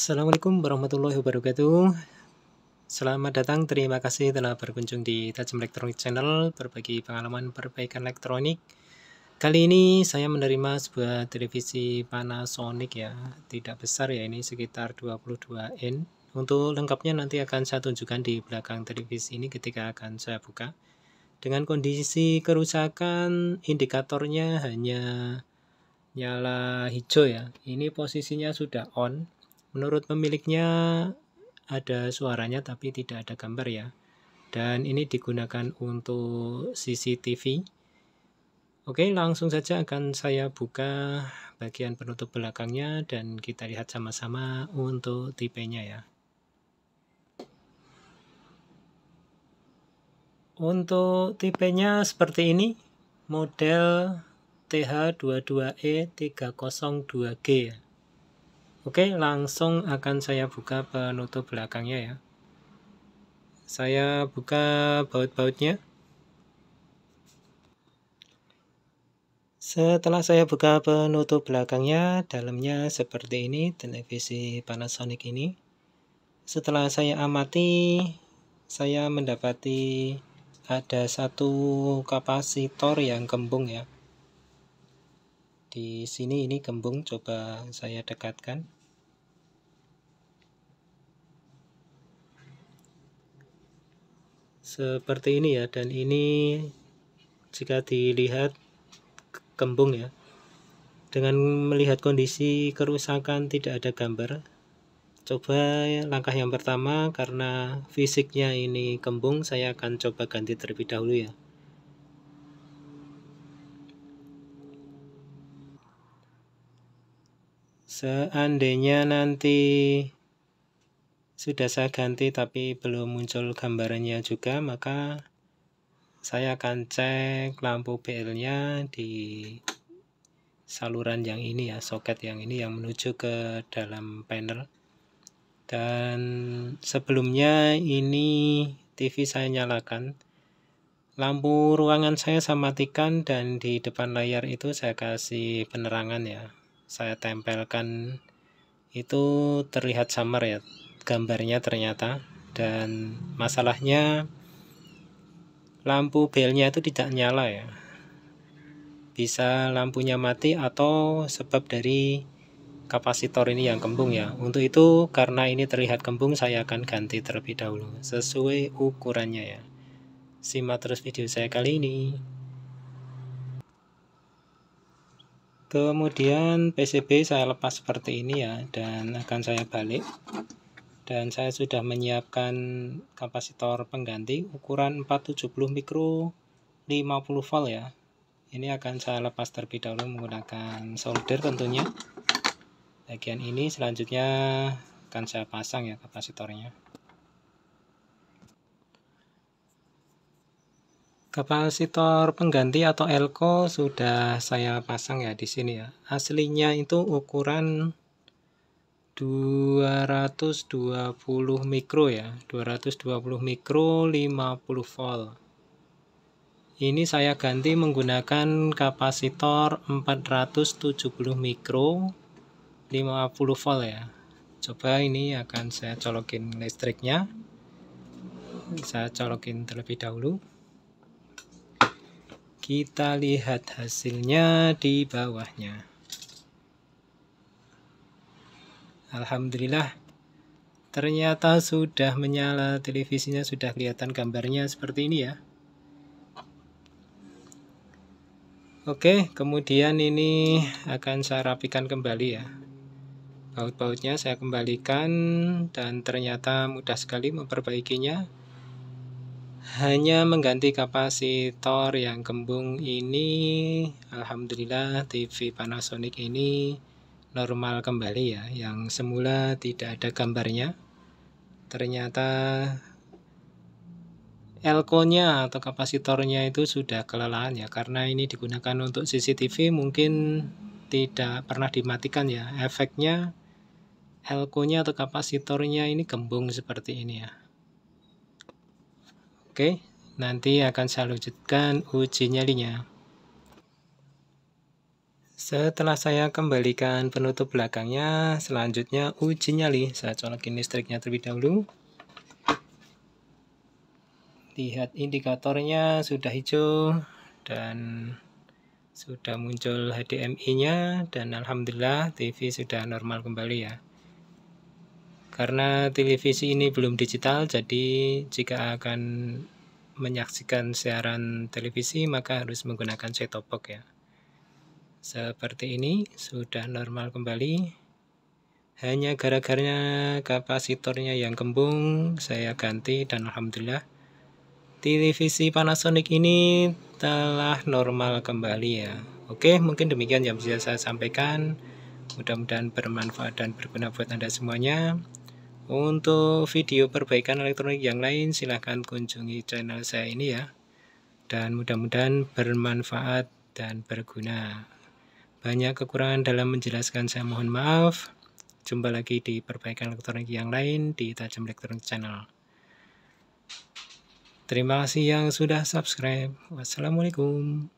Assalamualaikum warahmatullahi wabarakatuh Selamat datang, terima kasih telah berkunjung di Tajam Elektronik Channel Berbagi pengalaman perbaikan elektronik Kali ini saya menerima sebuah televisi Panasonic ya Tidak besar ya, ini sekitar 22 in. Untuk lengkapnya nanti akan saya tunjukkan di belakang televisi ini ketika akan saya buka Dengan kondisi kerusakan, indikatornya hanya nyala hijau ya Ini posisinya sudah on Menurut pemiliknya ada suaranya tapi tidak ada gambar ya. Dan ini digunakan untuk CCTV. Oke, langsung saja akan saya buka bagian penutup belakangnya dan kita lihat sama-sama untuk tipenya ya. Untuk tipenya seperti ini, model TH22E302G Oke, langsung akan saya buka penutup belakangnya ya. Saya buka baut-bautnya. Setelah saya buka penutup belakangnya, dalamnya seperti ini, televisi Panasonic ini. Setelah saya amati, saya mendapati ada satu kapasitor yang kembung ya di sini ini kembung coba saya dekatkan seperti ini ya dan ini jika dilihat kembung ya dengan melihat kondisi kerusakan tidak ada gambar coba langkah yang pertama karena fisiknya ini kembung saya akan coba ganti terlebih dahulu ya seandainya nanti sudah saya ganti tapi belum muncul gambarannya juga maka saya akan cek lampu BL nya di saluran yang ini ya soket yang ini yang menuju ke dalam panel dan sebelumnya ini TV saya nyalakan lampu ruangan saya saya matikan dan di depan layar itu saya kasih penerangan ya saya tempelkan itu terlihat samar ya gambarnya ternyata dan masalahnya lampu belnya itu tidak nyala ya bisa lampunya mati atau sebab dari kapasitor ini yang kembung ya untuk itu karena ini terlihat kembung saya akan ganti terlebih dahulu sesuai ukurannya ya simak terus video saya kali ini kemudian PCB saya lepas seperti ini ya dan akan saya balik dan saya sudah menyiapkan kapasitor pengganti ukuran 470 mikro 50 volt ya ini akan saya lepas terlebih dahulu menggunakan solder tentunya bagian ini selanjutnya akan saya pasang ya kapasitornya kapasitor pengganti atau elko sudah saya pasang ya di sini ya aslinya itu ukuran 220 mikro ya 220 mikro 50 volt ini saya ganti menggunakan kapasitor 470 mikro 50 volt ya coba ini akan saya colokin listriknya saya colokin terlebih dahulu kita lihat hasilnya di bawahnya Alhamdulillah ternyata sudah menyala televisinya sudah kelihatan gambarnya seperti ini ya Oke kemudian ini akan saya rapikan kembali ya baut-bautnya saya kembalikan dan ternyata mudah sekali memperbaikinya hanya mengganti kapasitor yang kembung ini Alhamdulillah TV Panasonic ini normal kembali ya yang semula tidak ada gambarnya ternyata elko-nya atau kapasitornya itu sudah kelelahan ya karena ini digunakan untuk CCTV mungkin tidak pernah dimatikan ya efeknya elko-nya atau kapasitornya ini gembung seperti ini ya oke nanti akan saya lanjutkan uji nyalinya setelah saya kembalikan penutup belakangnya, selanjutnya uji nyali. Saya colokin listriknya terlebih dahulu. Lihat indikatornya sudah hijau dan sudah muncul HDMI-nya dan alhamdulillah TV sudah normal kembali ya. Karena televisi ini belum digital, jadi jika akan menyaksikan siaran televisi maka harus menggunakan set-top box ya. Seperti ini, sudah normal kembali. Hanya gara-garanya kapasitornya yang kembung, saya ganti dan Alhamdulillah. Televisi Panasonic ini telah normal kembali ya. Oke, mungkin demikian yang bisa saya sampaikan. Mudah-mudahan bermanfaat dan berguna buat Anda semuanya. Untuk video perbaikan elektronik yang lain silahkan kunjungi channel saya ini ya. Dan mudah-mudahan bermanfaat dan berguna. Banyak kekurangan dalam menjelaskan saya mohon maaf. Jumpa lagi di perbaikan elektronik yang lain di Tajam Elektronik Channel. Terima kasih yang sudah subscribe. Wassalamualaikum.